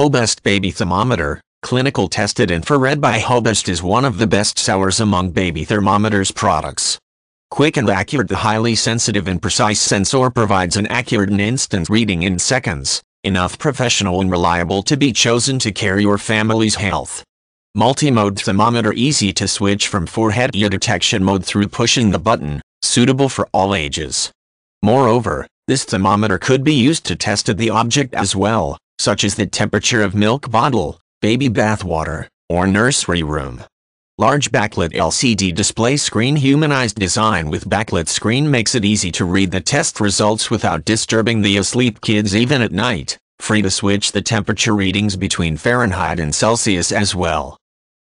Hobest Baby Thermometer, clinical tested infrared by Hobest is one of the best sellers among baby thermometers products. Quick and accurate the highly sensitive and precise sensor provides an accurate and instant reading in seconds, enough professional and reliable to be chosen to care your family's health. Multimode thermometer easy to switch from forehead ear detection mode through pushing the button, suitable for all ages. Moreover, this thermometer could be used to test the object as well, such as the temperature of milk bottle, baby bath water, or nursery room. Large backlit LCD display screen humanized design with backlit screen makes it easy to read the test results without disturbing the asleep kids even at night, free to switch the temperature readings between Fahrenheit and Celsius as well.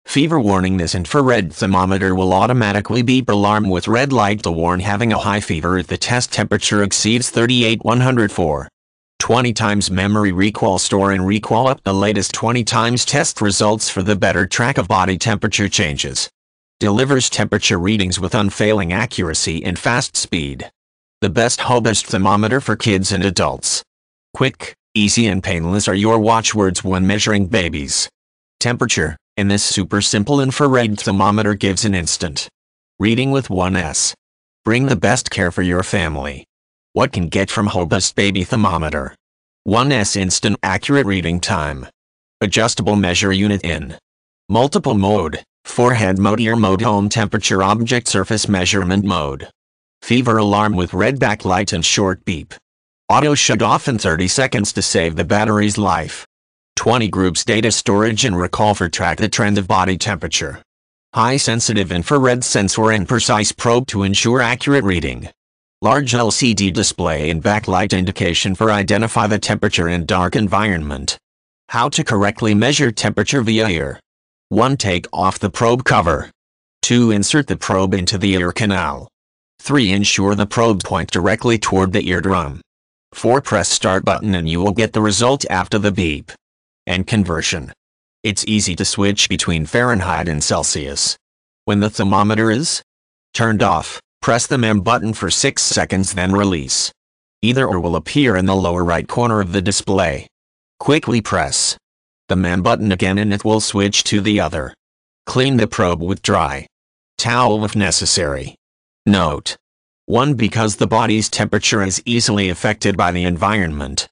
Fever warning This infrared thermometer will automatically beep alarm with red light to warn having a high fever if the test temperature exceeds 38104. 20 times memory recall store and recall up the latest 20 times test results for the better track of body temperature changes. Delivers temperature readings with unfailing accuracy and fast speed. The best Hobest thermometer for kids and adults. Quick, easy and painless are your watchwords when measuring babies. Temperature, and this super simple infrared thermometer gives an instant reading with 1S. Bring the best care for your family. What can get from Hobus Baby Thermometer? 1S Instant Accurate Reading Time. Adjustable Measure Unit in. Multiple Mode, Forehead Mode Ear Mode Home Temperature Object Surface Measurement Mode. Fever Alarm with red backlight and short beep. Auto shut off in 30 seconds to save the battery's life. 20 groups data storage and recall for track the trend of body temperature. High sensitive infrared sensor and precise probe to ensure accurate reading. Large LCD display and backlight indication for identify the temperature in dark environment. How to correctly measure temperature via ear. 1. Take off the probe cover. 2. Insert the probe into the ear canal. 3. Ensure the probe point directly toward the eardrum. 4. Press start button and you will get the result after the beep. And conversion. It's easy to switch between Fahrenheit and Celsius. When the thermometer is turned off, Press the MEM button for 6 seconds then release. Either or will appear in the lower right corner of the display. Quickly press the MEM button again and it will switch to the other. Clean the probe with dry towel if necessary. Note 1. Because the body's temperature is easily affected by the environment.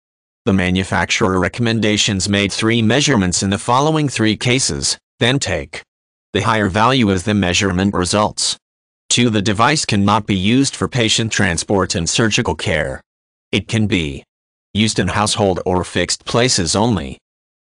The manufacturer recommendations made three measurements in the following three cases, then take the higher value as the measurement results. 2. The device cannot be used for patient transport and surgical care. It can be used in household or fixed places only.